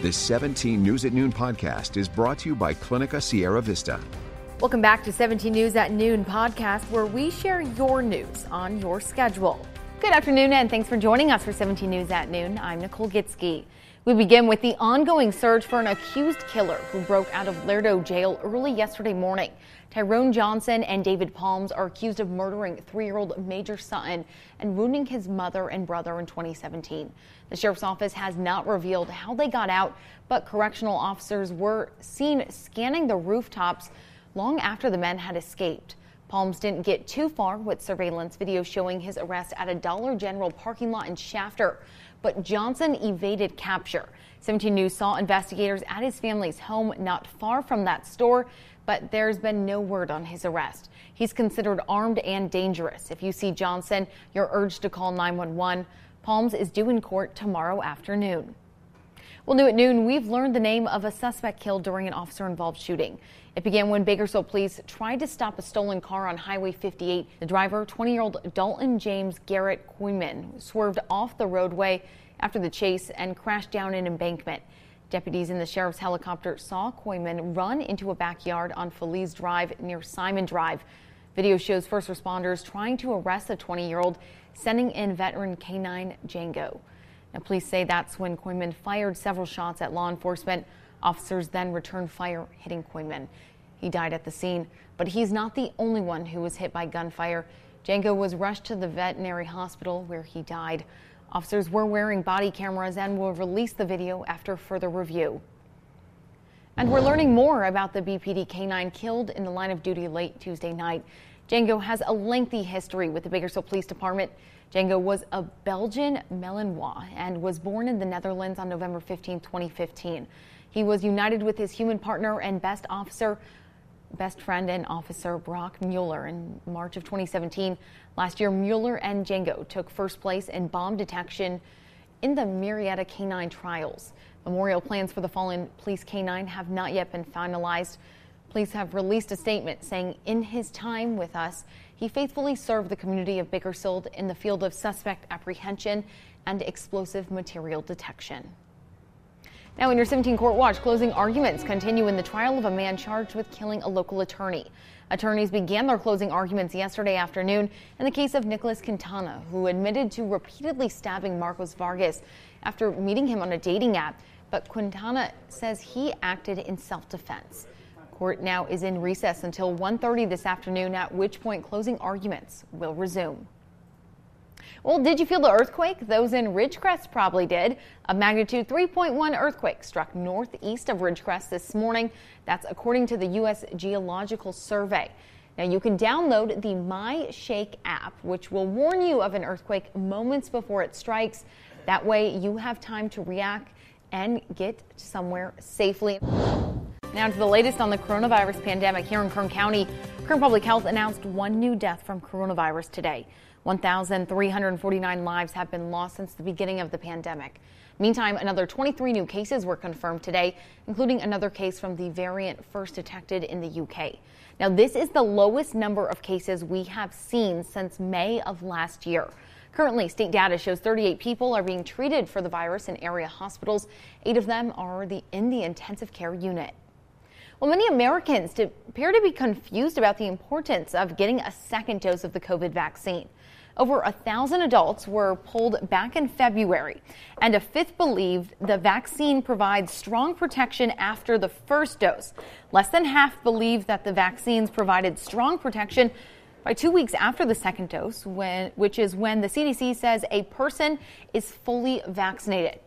This 17 News at Noon podcast is brought to you by Clinica Sierra Vista. Welcome back to 17 News at Noon podcast, where we share your news on your schedule. Good afternoon, and thanks for joining us for 17 News at Noon. I'm Nicole Gitsky. We begin with the ongoing search for an accused killer who broke out of Laredo jail early yesterday morning. Tyrone Johnson and David Palms are accused of murdering three year old Major Sutton and wounding his mother and brother in 2017. The sheriff's office has not revealed how they got out, but correctional officers were seen scanning the rooftops long after the men had escaped. Palms didn't get too far with surveillance video showing his arrest at a Dollar General parking lot in Shafter, but Johnson evaded capture. 17 News saw investigators at his family's home not far from that store, but there's been no word on his arrest. He's considered armed and dangerous. If you see Johnson, you're urged to call 911. Palms is due in court tomorrow afternoon. Well, new at noon, we've learned the name of a suspect killed during an officer involved shooting. It began when Bakersfield police tried to stop a stolen car on Highway 58. The driver, 20 year old Dalton James Garrett Quinman, swerved off the roadway after the chase and crashed down an embankment. Deputies in the sheriff's helicopter saw Coyman run into a backyard on Feliz Drive near Simon Drive. Video shows first responders trying to arrest the 20 year old, sending in veteran K9 Django. Now, police say that's when Coyman fired several shots at law enforcement. Officers then returned fire, hitting Quinman. He died at the scene, but he's not the only one who was hit by gunfire. Django was rushed to the veterinary hospital where he died. Officers were wearing body cameras and will release the video after further review. And we're learning more about the BPD K9 killed in the line of duty late Tuesday night. Django has a lengthy history with the Bakersfield Police Department. Django was a Belgian Malinois and was born in the Netherlands on November 15, 2015. He was united with his human partner and best officer, best friend and officer Brock Mueller in March of 2017. Last year, Mueller and Django took first place in bomb detection in the Marietta K-9 trials. Memorial plans for the fallen police K-9 have not yet been finalized. Police have released a statement saying, in his time with us, he faithfully served the community of Bakersfield in the field of suspect apprehension and explosive material detection. Now, in your 17 Court Watch, closing arguments continue in the trial of a man charged with killing a local attorney. Attorneys began their closing arguments yesterday afternoon in the case of Nicholas Quintana, who admitted to repeatedly stabbing Marcos Vargas after meeting him on a dating app. But Quintana says he acted in self defense. Court now is in recess until 1:30 this afternoon, at which point closing arguments will resume. Well, did you feel the earthquake? Those in Ridgecrest probably did. A magnitude 3.1 earthquake struck northeast of Ridgecrest this morning. That's according to the U.S. Geological Survey. Now, you can download the My Shake app, which will warn you of an earthquake moments before it strikes. That way, you have time to react and get somewhere safely. Now, to the latest on the coronavirus pandemic here in Kern County. Kern Public Health announced one new death from coronavirus today. 1,349 lives have been lost since the beginning of the pandemic. Meantime, another 23 new cases were confirmed today, including another case from the variant first detected in the UK. Now, this is the lowest number of cases we have seen since May of last year. Currently, state data shows 38 people are being treated for the virus in area hospitals. Eight of them are the, in the intensive care unit. Well, many Americans appear to be confused about the importance of getting a second dose of the COVID vaccine. Over a thousand adults were polled back in February, and a fifth believed the vaccine provides strong protection after the first dose. Less than half believed that the vaccines provided strong protection by two weeks after the second dose, when, which is when the CDC says a person is fully vaccinated.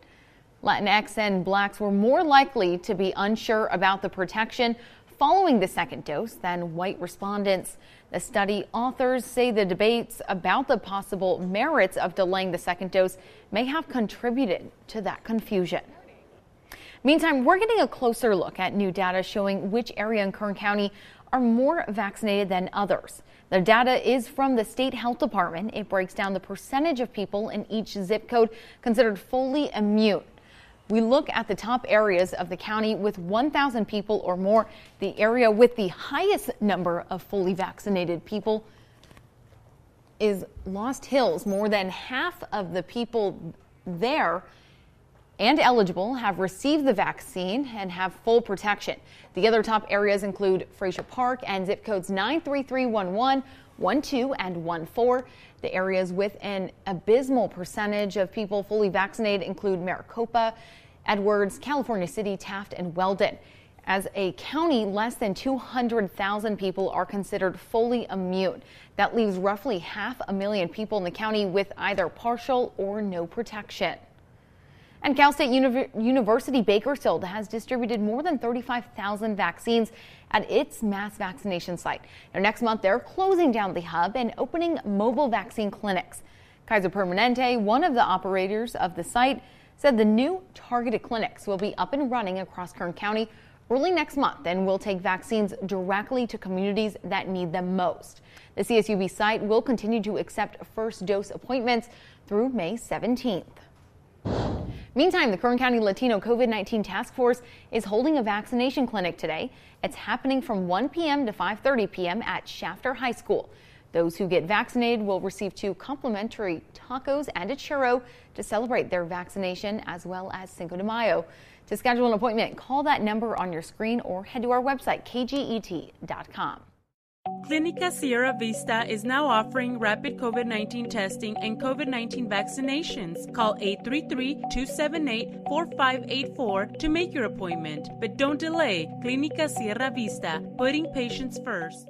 Latinx and blacks were more likely to be unsure about the protection following the second dose than white respondents. The study authors say the debates about the possible merits of delaying the second dose may have contributed to that confusion. Meantime, we're getting a closer look at new data showing which area in Kern County are more vaccinated than others. The data is from the state health department. It breaks down the percentage of people in each zip code considered fully immune. We look at the top areas of the county with 1,000 people or more, the area with the highest number of fully vaccinated people is Lost Hills. More than half of the people there and eligible have received the vaccine and have full protection. The other top areas include Fraser Park and zip codes 93311, 12, and 14. The areas with an abysmal percentage of people fully vaccinated include Maricopa, Edwards, California City, Taft, and Weldon. As a county, less than 200,000 people are considered fully immune. That leaves roughly half a million people in the county with either partial or no protection. And Cal State Univ University Bakersfield has distributed more than 35,000 vaccines at its mass vaccination site. Now, next month, they're closing down the hub and opening mobile vaccine clinics. Kaiser Permanente, one of the operators of the site, said the new targeted clinics will be up and running across Kern County early next month and will take vaccines directly to communities that need them most. The CSUB site will continue to accept first dose appointments through May 17th. Meantime, the Kern County Latino COVID 19 Task Force is holding a vaccination clinic today. It's happening from 1 p.m. to 5.30 p.m. at Shafter High School. Those who get vaccinated will receive two complimentary tacos and a churro to celebrate their vaccination as well as Cinco de Mayo. To schedule an appointment, call that number on your screen or head to our website, kget.com. Clinica Sierra Vista is now offering rapid COVID 19 testing and COVID 19 vaccinations. Call 833 278 4584 to make your appointment. But don't delay. Clinica Sierra Vista, putting patients first.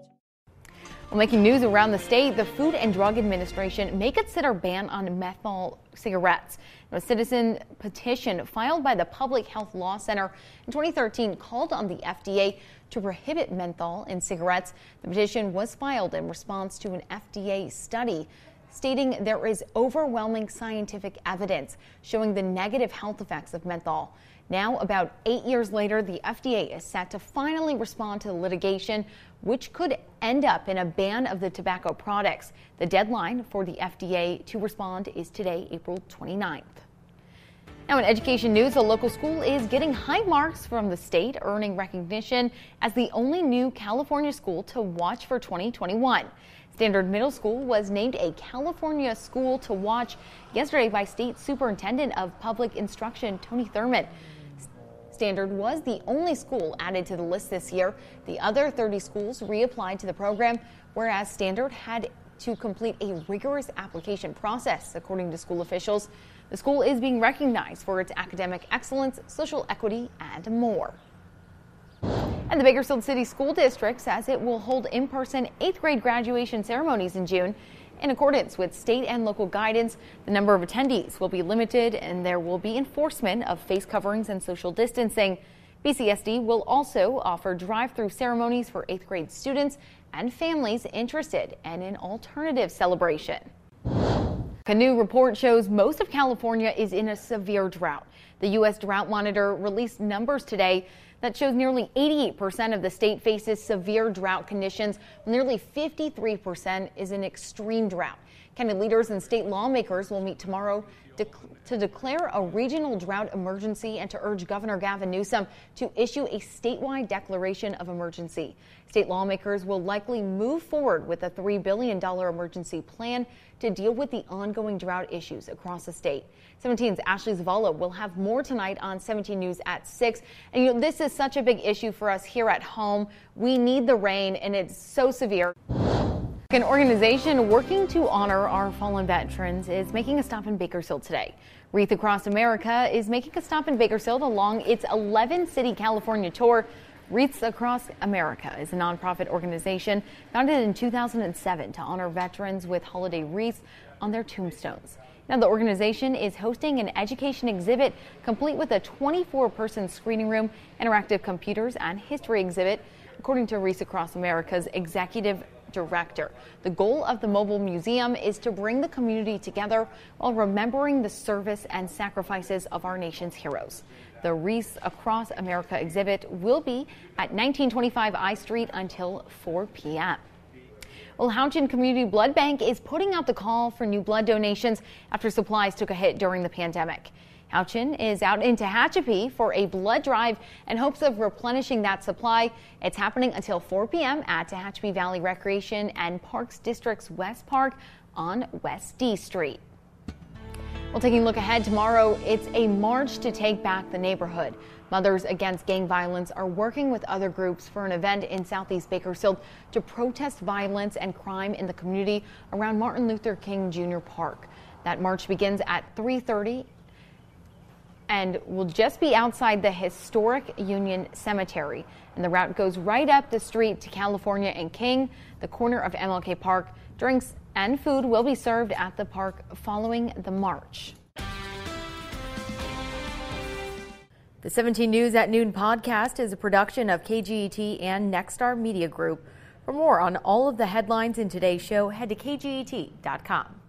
Well, making news around the state, the Food and Drug Administration may consider ban on menthol cigarettes. A citizen petition filed by the Public Health Law Center in 2013 called on the FDA to prohibit menthol in cigarettes. The petition was filed in response to an FDA study stating there is overwhelming scientific evidence showing the negative health effects of menthol. Now, about eight years later, the FDA is set to finally respond to the litigation, which could end up in a ban of the tobacco products. The deadline for the FDA to respond is today, April 29th. Now, in education news, a local school is getting high marks from the state, earning recognition as the only new California school to watch for 2021. Standard Middle School was named a California School to Watch yesterday by State Superintendent of Public Instruction Tony Thurman. Standard was the only school added to the list this year. The other 30 schools reapplied to the program, whereas Standard had to complete a rigorous application process, according to school officials. The school is being recognized for its academic excellence, social equity, and more. And the Bakersfield City School District says it will hold in-person eighth grade graduation ceremonies in June. In accordance with state and local guidance, the number of attendees will be limited and there will be enforcement of face coverings and social distancing. BCSD will also offer drive-through ceremonies for eighth grade students and families interested in an alternative celebration. A new report shows most of California is in a severe drought. The U.S. Drought Monitor released numbers today that shows nearly 88% of the state faces severe drought conditions. Nearly 53% is in extreme drought. County leaders and state lawmakers will meet tomorrow to declare a regional drought emergency and to urge Governor Gavin Newsom to issue a statewide declaration of emergency. State lawmakers will likely move forward with a $3 billion emergency plan to deal with the ongoing drought issues across the state. 17's Ashley Zavala will have more tonight on 17 News at 6. And you know, this is such a big issue for us here at home. We need the rain, and it's so severe. An organization working to honor our fallen veterans is making a stop in Bakersfield today. Wreath Across America is making a stop in Bakersfield along its 11 city California tour Wreaths Across America is a nonprofit organization founded in 2007 to honor veterans with holiday wreaths on their tombstones. Now, the organization is hosting an education exhibit complete with a 24 person screening room, interactive computers, and history exhibit, according to Wreaths Across America's executive director. The goal of the mobile museum is to bring the community together while remembering the service and sacrifices of our nation's heroes. The Reese Across America exhibit will be at 1925 I Street until 4 p.m. Well, Houchin Community Blood Bank is putting out the call for new blood donations after supplies took a hit during the pandemic. Houchin is out in Tehachapi for a blood drive in hopes of replenishing that supply. It's happening until 4 p.m. at Tehachapi Valley Recreation and Parks District's West Park on West D Street. Well, taking a look ahead tomorrow, it's a march to take back the neighborhood. Mothers Against Gang Violence are working with other groups for an event in Southeast Bakersfield to protest violence and crime in the community around Martin Luther King Jr. Park. That march begins at 3:30 and will just be outside the historic Union Cemetery. And the route goes right up the street to California and King, the corner of MLK Park. During and food will be served at the park following the march. The 17 News at Noon podcast is a production of KGET and Nextstar Media Group. For more on all of the headlines in today's show, head to kget.com.